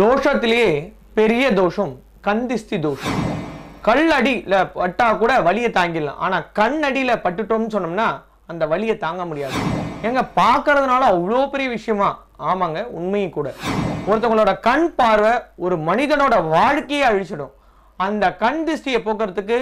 தோஷத்திலேயே பெரிய தோஷம் கந்திஸ்தி தோஷம் கல்லடியில் பட்டா கூட வலியை தாங்கிடலாம் ஆனால் கண்ணடியில் பட்டுட்டோம்னு சொன்னோம்னா அந்த வலியை தாங்க முடியாது எங்க பார்க்கறதுனால அவ்வளோ பெரிய விஷயமா ஆமாங்க உண்மையும் கூட ஒருத்தவங்களோட கண் பார்வை ஒரு மனிதனோட வாழ்க்கையை அழிச்சிடும் அந்த கண் திருஷ்டியை போக்குறதுக்கு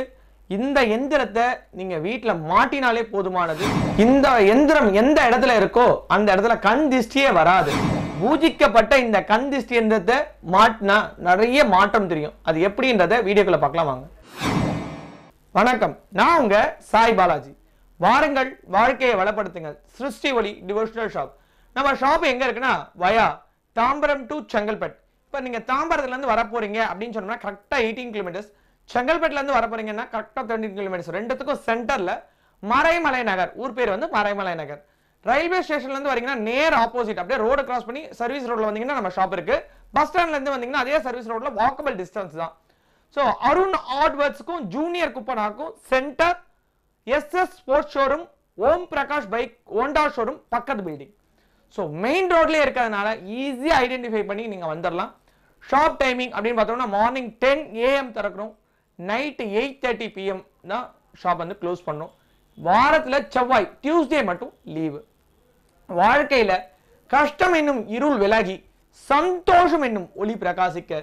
இந்த எந்திரத்தை நீங்கள் வீட்டில் மாட்டினாலே போதுமானது இந்த எந்திரம் எந்த இடத்துல இருக்கோ அந்த இடத்துல கண் திருஷ்டியே வராது பூஜிக்கப்பட்ட இந்த கந்திஷ்டி எந்திரத்தை மாட்டினா நிறைய மாற்றம் தெரியும் அது எப்படின்றத வீடியோக்குள்ள பார்க்கலாம் வாங்க வணக்கம் நான் உங்க சாய் பாலாஜி வாருங்கள் வாழ்க்கையை வளப்படுத்துங்க சிருஷ்டி ஒளி டிவோஷனல் ஷாப் நம்ம ஷாப் எங்க இருக்குன்னா வயா தாம்பரம் டு செங்கல்பட் இப்போ நீங்க இருந்து வர போறீங்க அப்படின்னு சொன்னோம்னா கரெக்டா எயிட்டீன் கிலோமீட்டர்ஸ் இருந்து வர போறீங்கன்னா கரெக்டா தேர்ட்டீன் கிலோமீட்டர்ஸ் ரெண்டுத்துக்கும் சென்டர்ல மறைமலை நகர் ஊர் பேர் வந்து மறைமலை நகர் ரயில்வே ஸ்டேஷன்லேருந்து வரீங்கன்னா நேர் ஆப்போசிட் அப்படியே ரோடு கிராஸ் பண்ணி சர்வீஸ் ரோட்ல வந்தீங்கன்னா நம்ம ஷாப் இருக்கு பஸ் ஸ்டாண்ட்லேருந்து வந்தீங்கன்னா அதே சர்வீஸ் ரோட்ல வாக்கபிள் டிஸ்டன்ஸ் தான் ஸோ அருண் ஆட்வர்ட்ஸ்க்கும் ஜூனியர் குப்பனாக்கும் centre SS sports showroom Om Prakash bike Honda showroom பக்கத்து பில்டிங் ஸோ மெயின் ரோட்லேயே இருக்கிறதுனால ஈஸியாக ஐடென்டிஃபை பண்ணி நீங்கள் வந்துடலாம் ஷாப் டைமிங் அப்படின்னு பார்த்தோம்னா மார்னிங் டென் ஏஎம் திறக்கிறோம் நைட்டு எயிட் தேர்ட்டி பிஎம் தான் ஷாப் வந்து க்ளோஸ் பண்ணும் வாரத்தில் செவ்வாய் டியூஸ்டே மட்டும் லீவு வாழ்க்கையில கஷ்டம் என்னும் இருள் விலகி சந்தோஷம் என்னும் ஒளி பிரகாசிக்க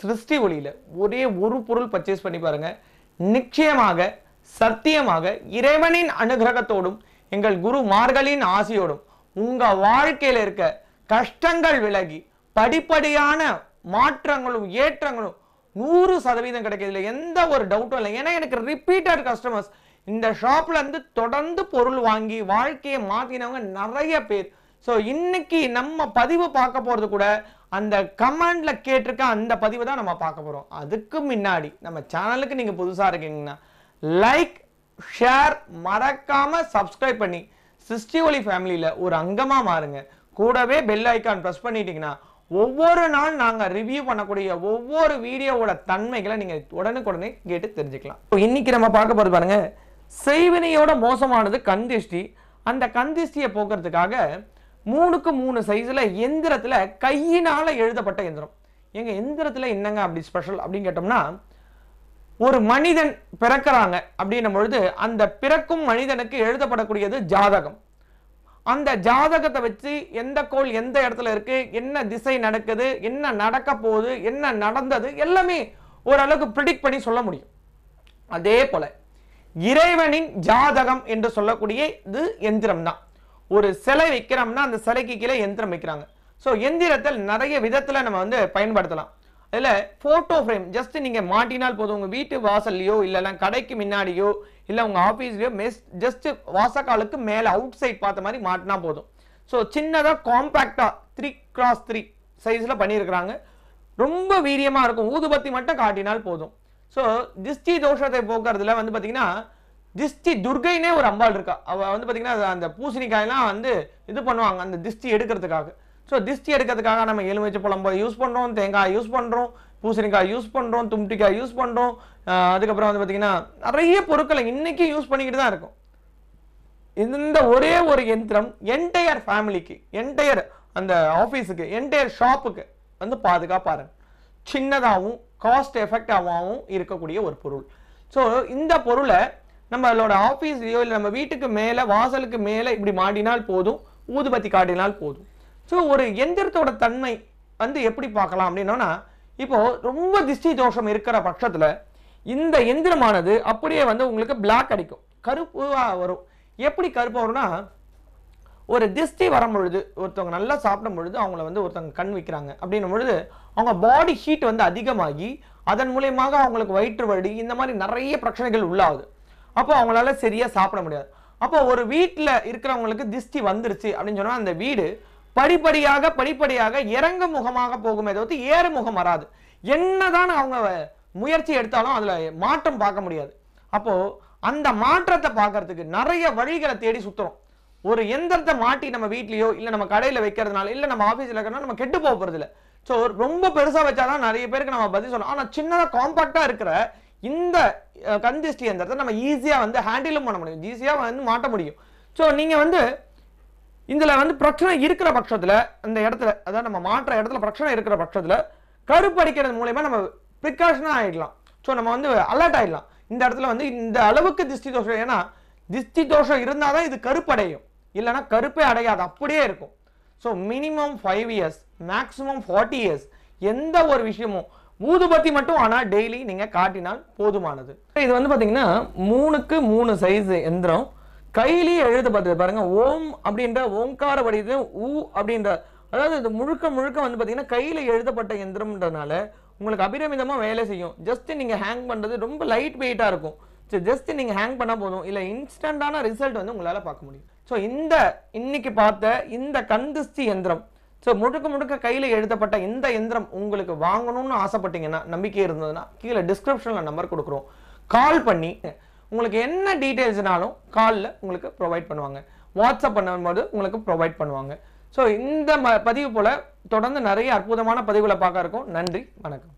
சிருஷ்டி ஒளியில ஒரே ஒரு பொருள் பர்ச்சேஸ் பண்ணி பாருங்க நிச்சயமாக சத்தியமாக இறைவனின் அனுகிரகத்தோடும் எங்கள் குரு மார்களின் ஆசையோடும் உங்க வாழ்க்கையில இருக்க கஷ்டங்கள் விலகி படிப்படியான மாற்றங்களும் ஏற்றங்களும் நூறு சதவீதம் கிடைக்கிறதுல எந்த ஒரு டவுட்டும் இல்லை ஏன்னா எனக்கு ரிப்பீட்டட் கஸ்டமர்ஸ் இந்த ஷாப்ல இருந்து தொடர்ந்து பொருள் வாங்கி வாழ்க்கையை மாத்தினவங்க நிறைய பேர் ஸோ இன்னைக்கு நம்ம பதிவு பார்க்க போகிறது கூட அந்த கமெண்ட்ல கேட்டிருக்க அந்த பதிவு தான் நம்ம பார்க்க போகிறோம் அதுக்கு முன்னாடி நம்ம சேனலுக்கு நீங்கள் புதுசாக இருக்கீங்கன்னா லைக் ஷேர் மறக்காமல் சப்ஸ்கிரைப் பண்ணி சிஸ்டி ஒலி ஃபேமிலியில் ஒரு அங்கமாக மாறுங்க கூடவே பெல் ஐக்கான் ப்ரெஸ் பண்ணிட்டீங்கன்னா ஒவ்வொரு நாள் நாங்கள் ரிவ்யூ பண்ணக்கூடிய ஒவ்வொரு வீடியோவோட தன்மைகளை நீங்கள் உடனுக்குடனே கேட்டு தெரிஞ்சுக்கலாம் இன்னைக்கு நம்ம பார்க்க போறது பாருங்கள் செய்வினையோட மோசமானது கந்திஷ்டி அந்த கந்திஷ்டியை போக்குறதுக்காக மூணுக்கு மூணு சைஸில் எந்திரத்தில் கையினால் எழுதப்பட்ட எந்திரம் எங்கள் எந்திரத்தில் என்னங்க அப்படி ஸ்பெஷல் அப்படின்னு கேட்டோம்னா ஒரு மனிதன் பிறக்கிறாங்க அப்படின்னும் பொழுது அந்த பிறக்கும் மனிதனுக்கு எழுதப்படக்கூடியது ஜாதகம் அந்த ஜாதகத்தை வச்சு எந்த கோள் எந்த இடத்துல இருக்கு என்ன திசை நடக்குது என்ன நடக்க போகுது என்ன நடந்தது எல்லாமே ஓரளவுக்கு ப்ரிடிக்ட் பண்ணி சொல்ல முடியும் அதே போல் இறைவனின் ஜாதகம் என்று சொல்லக்கூடிய இது எந்திரம் தான் ஒரு சிலை வைக்கிறோம்னா அந்த சிலைக்கு கீழே எந்திரம் வைக்கிறாங்க ஸோ எந்திரத்தில் நிறைய விதத்தில் நம்ம வந்து பயன்படுத்தலாம் அதில் ஃபோட்டோ ஃப்ரேம் ஜஸ்ட் நீங்கள் மாட்டினால் போதும் உங்கள் வீட்டு வாசல்லையோ இல்லைலாம் கடைக்கு முன்னாடியோ இல்லை உங்கள் ஆஃபீஸ்லையோ மெஸ் ஜஸ்ட் வாசக்காலுக்கு மேலே அவுட் சைட் பார்த்த மாதிரி மாட்டினா போதும் ஸோ சின்னதாக காம்பேக்டாக த்ரீ கிராஸ் த்ரீ சைஸில் பண்ணியிருக்கிறாங்க ரொம்ப வீரியமாக இருக்கும் ஊதுபத்தி மட்டும் காட்டினால் போதும் ஸோ திஷ்டி தோஷத்தை போக்குறதுல வந்து பார்த்தீங்கன்னா திஷ்டி துர்கைனே ஒரு அம்பாள் இருக்கா அவள் வந்து பார்த்தீங்கன்னா அந்த பூசணிக்காயெல்லாம் வந்து இது பண்ணுவாங்க அந்த திஷ்டி எடுக்கிறதுக்காக ஸோ திஷ்டி எடுக்கிறதுக்காக நம்ம எலுமிச்சை புலம்பு யூஸ் பண்ணுறோம் தேங்காய் யூஸ் பண்ணுறோம் பூசணிக்காய் யூஸ் பண்ணுறோம் தும்பிக்காய் யூஸ் பண்ணுறோம் அதுக்கப்புறம் வந்து பார்த்திங்கன்னா நிறைய பொருட்களை இன்றைக்கும் யூஸ் பண்ணிக்கிட்டு தான் இருக்கும் இந்த ஒரே ஒரு எந்திரம் என்டையர் ஃபேமிலிக்கு என்டையர் அந்த ஆஃபீஸுக்கு என்டையர் ஷாப்புக்கு வந்து பாதுகாப்பாருங்க சின்னதாகவும் காஸ்ட் எஃபெக்டாகவும் இருக்கக்கூடிய ஒரு பொருள் ஸோ இந்த பொருளை நம்மளோட ஆஃபீஸ்லையோ இல்லை நம்ம வீட்டுக்கு மேலே வாசலுக்கு மேலே இப்படி மாடினால் போதும் ஊதுபத்தி காட்டினால் போதும் ஸோ ஒரு எந்திரத்தோட தன்மை வந்து எப்படி பார்க்கலாம் அப்படின்னோன்னா இப்போது ரொம்ப திஷ்டி தோஷம் இருக்கிற பட்சத்தில் இந்த எந்திரமானது அப்படியே வந்து உங்களுக்கு பிளாக் அடிக்கும் கருப்பு வரும் எப்படி கருப்பு வரும்னா ஒரு திருஷ்டி வரும் பொழுது ஒருத்தவங்க நல்லா சாப்பிடும் பொழுது அவங்கள வந்து ஒருத்தவங்க கண் வைக்கிறாங்க அப்படின்னும் பொழுது அவங்க பாடி ஹீட் வந்து அதிகமாகி அதன் மூலியமாக அவங்களுக்கு வயிற்று வலி இந்த மாதிரி நிறைய பிரச்சனைகள் உள்ளாகுது அப்போ அவங்களால சரியாக சாப்பிட முடியாது அப்போ ஒரு வீட்டில் இருக்கிறவங்களுக்கு திஷ்டி வந்துருச்சு அப்படின்னு சொன்னால் அந்த வீடு படிப்படியாக படிப்படியாக இறங்கு முகமாக போகுமே தவிர்த்து ஏறு முகம் வராது என்னதான் அவங்க முயற்சி எடுத்தாலும் அதில் மாற்றம் பார்க்க முடியாது அப்போது அந்த மாற்றத்தை பார்க்கறதுக்கு நிறைய வழிகளை தேடி சுற்றுறோம் ஒரு எந்திரத்தை மாட்டி நம்ம வீட்லயோ இல்லை நம்ம கடையில் வைக்கிறதுனால இல்லை நம்ம ஆஃபீஸில் இருக்கிறனால நம்ம கெட்டு போக போகிறது இல்லை ஸோ ரொம்ப பெருசாக வச்சாதான் நிறைய பேருக்கு நம்ம பதில் சொல்லணும் ஆனால் சின்னதாக காம்பாக்டாக இருக்கிற இந்த கந்திஷ்டி எந்திரத்தை நம்ம ஈஸியாக வந்து ஹேண்டிலும் பண்ண முடியும் ஈஸியாக வந்து மாட்ட முடியும் ஸோ நீங்கள் வந்து இதில் வந்து பிரச்சனை இருக்கிற பட்சத்தில் இந்த இடத்துல அதாவது நம்ம மாற்ற இடத்துல பிரச்சனை இருக்கிற பட்சத்தில் அடிக்கிறது மூலயமா நம்ம ப்ரிகாஷனாக ஆகிடலாம் ஸோ நம்ம வந்து அலர்ட் ஆகிடலாம் இந்த இடத்துல வந்து இந்த அளவுக்கு திஷ்டி தோஷம் ஏன்னா திஷ்டி தோஷம் இருந்தால் தான் இது கருப்படையும் இல்லைனா கருப்பே அடையாது அப்படியே இருக்கும் so minimum five years maximum forty years எந்த ஒரு விஷயமும் ஊதுபத்தி மட்டும் ஆனால் டெய்லி நீங்கள் காட்டினால் போதுமானது இது வந்து பார்த்தீங்கன்னா மூணுக்கு மூணு சைஸ் எந்திரம் கையிலேயே எழுதப்பட்டது பாருங்கள் ஓம் அப்படின்ற ஓங்கார வடிவு ஊ அப்படின்ற அதாவது இது முழுக்க முழுக்க வந்து பார்த்தீங்கன்னா கையில் எழுதப்பட்ட எந்திரம்ன்றனால உங்களுக்கு அபிரமிதமாக வேலை செய்யும் ஜஸ்ட் நீங்கள் ஹேங் பண்ணுறது ரொம்ப லைட் வெயிட்டாக இருக்கும் ஸோ ஜஸ்ட் நீங்கள் ஹேங் பண்ணால் போதும் இல்லை இன்ஸ்டண்ட்டான ரிசல்ட் வந்து உங்களால் பார்க்க முடியும் ஸோ இந்த இன்னைக்கு பார்த்த இந்த கண்திஸ்தி எந்திரம் ஸோ முழுக்க முழுக்க கையில் எழுதப்பட்ட இந்த எந்திரம் உங்களுக்கு வாங்கணும்னு ஆசைப்பட்டீங்கன்னா நம்பிக்கை இருந்ததுன்னா கீழே டிஸ்கிரிப்ஷனில் நம்பர் கொடுக்குறோம் கால் பண்ணி உங்களுக்கு என்ன டீட்டெயில்ஸ்னாலும் காலில் உங்களுக்கு ப்ரொவைட் பண்ணுவாங்க வாட்ஸ்அப் பண்ணும்போது உங்களுக்கு ப்ரொவைட் பண்ணுவாங்க ஸோ இந்த ம பதிவு போல் தொடர்ந்து நிறைய அற்புதமான பதிவுகளை பார்க்க இருக்கும் நன்றி வணக்கம்